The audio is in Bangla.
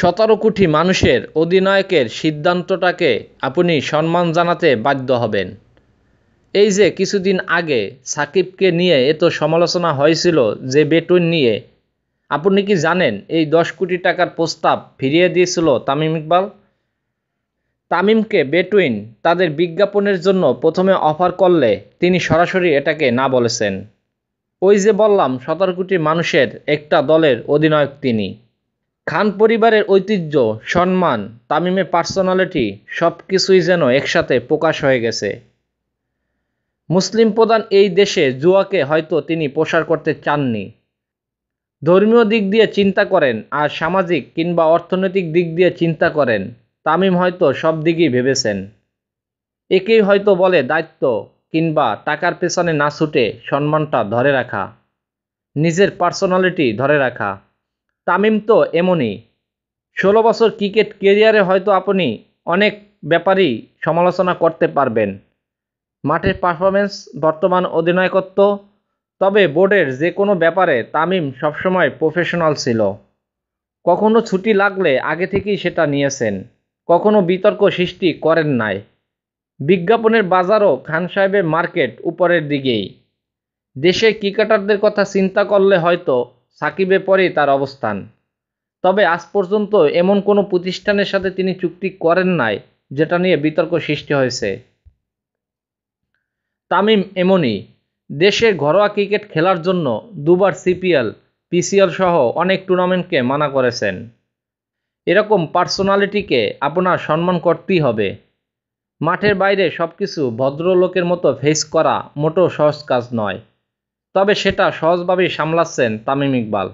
সতেরো কোটি মানুষের অধিনায়কের সিদ্ধান্তটাকে আপনি সম্মান জানাতে বাধ্য হবেন এই যে কিছুদিন আগে সাকিবকে নিয়ে এত সমালোচনা হয়েছিল যে বেটুন নিয়ে আপনি কি জানেন এই দশ কোটি টাকার প্রস্তাব ফিরিয়ে দিয়েছিল তামিম ইকবাল তামিমকে বেটুইন তাদের বিজ্ঞাপনের জন্য প্রথমে অফার করলে তিনি সরাসরি এটাকে না বলেছেন ওই যে বললাম সতেরো কোটি মানুষের একটা দলের অধিনায়ক তিনি খান পরিবারের ঐতিহ্য সম্মান তামিমের পার্সোনালিটি সব কিছুই যেন একসাথে প্রকাশ হয়ে গেছে মুসলিম প্রধান এই দেশে জুয়াকে হয়তো তিনি প্রসার করতে চাননি ধর্মীয় দিক দিয়ে চিন্তা করেন আর সামাজিক কিংবা অর্থনৈতিক দিক দিয়ে চিন্তা করেন তামিম হয়তো সব দিকেই ভেবেছেন একেই হয়তো বলে দায়িত্ব কিংবা টাকার পেছনে না ছুটে সম্মানটা ধরে রাখা নিজের পার্সোনালিটি ধরে রাখা তামিম তো এমনই ষোলো বছর ক্রিকেট কেরিয়ারে হয়তো আপনি অনেক ব্যাপারই সমালোচনা করতে পারবেন মাঠের পারফরমেন্স বর্তমান অধিনায়কত্ব তবে বোর্ডের যে কোনো ব্যাপারে তামিম সবসময় প্রফেশনাল ছিল কখনো ছুটি লাগলে আগে থেকেই সেটা নিয়েছেন কখনো বিতর্ক সৃষ্টি করেন নাই বিজ্ঞাপনের বাজারও খান সাহেবের মার্কেট উপরের দিকেই দেশে ক্রিকেটারদের কথা চিন্তা করলে হয়তো সাকিবে পরে তার অবস্থান তবে আজ পর্যন্ত এমন কোনো প্রতিষ্ঠানের সাথে তিনি চুক্তি করেন নাই যেটা নিয়ে বিতর্ক সৃষ্টি হয়েছে তামিম এমনই দেশে ঘরোয়া ক্রিকেট খেলার জন্য দুবার সিপিএল পিসিএল সহ অনেক টুর্নামেন্টকে মানা করেছেন এরকম পার্সোনালিটিকে আপনার সম্মান করতেই হবে মাঠের বাইরে সব কিছু ভদ্রলোকের মতো ফেস করা মোটো সহজ কাজ নয় তবে সেটা সহজভাবেই সামলাচ্ছেন তামিম ইকবাল